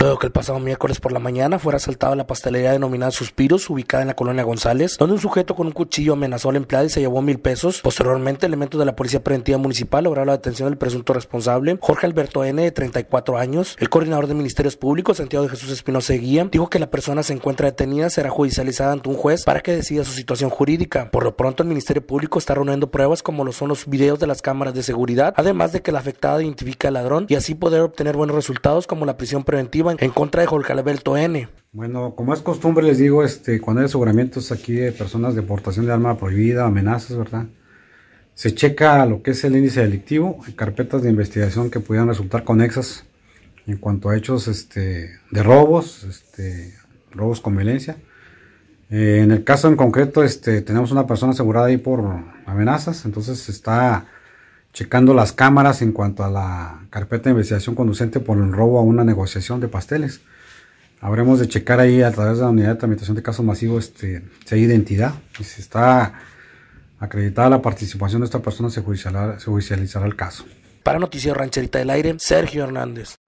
Luego que el pasado miércoles por la mañana fuera asaltada la pastelería denominada Suspiros, ubicada en la colonia González, donde un sujeto con un cuchillo amenazó al empleado y se llevó mil pesos. Posteriormente, elementos de la Policía Preventiva Municipal lograron la detención del presunto responsable, Jorge Alberto N., de 34 años. El coordinador de Ministerios Públicos, Santiago de Jesús Espinosa Guía, dijo que la persona se encuentra detenida, será judicializada ante un juez para que decida su situación jurídica. Por lo pronto, el Ministerio Público está reuniendo pruebas como lo son los videos de las cámaras de seguridad, además de que la afectada identifica al ladrón y así poder obtener buenos resultados como la prisión preventiva en contra de Jorge Alberto N. Bueno, como es costumbre, les digo, este, cuando hay aseguramientos aquí de personas de portación de arma prohibida, amenazas, ¿verdad? Se checa lo que es el índice delictivo, carpetas de investigación que pudieran resultar conexas en cuanto a hechos este, de robos, este, robos con violencia. Eh, en el caso en concreto, este, tenemos una persona asegurada ahí por amenazas, entonces está checando las cámaras en cuanto a la carpeta de investigación conducente por el robo a una negociación de pasteles. Habremos de checar ahí a través de la unidad de tramitación de casos masivos este, si hay identidad. Y si está acreditada la participación de esta persona, se judicializará, se judicializará el caso. Para Noticiero Rancherita del Aire, Sergio Hernández.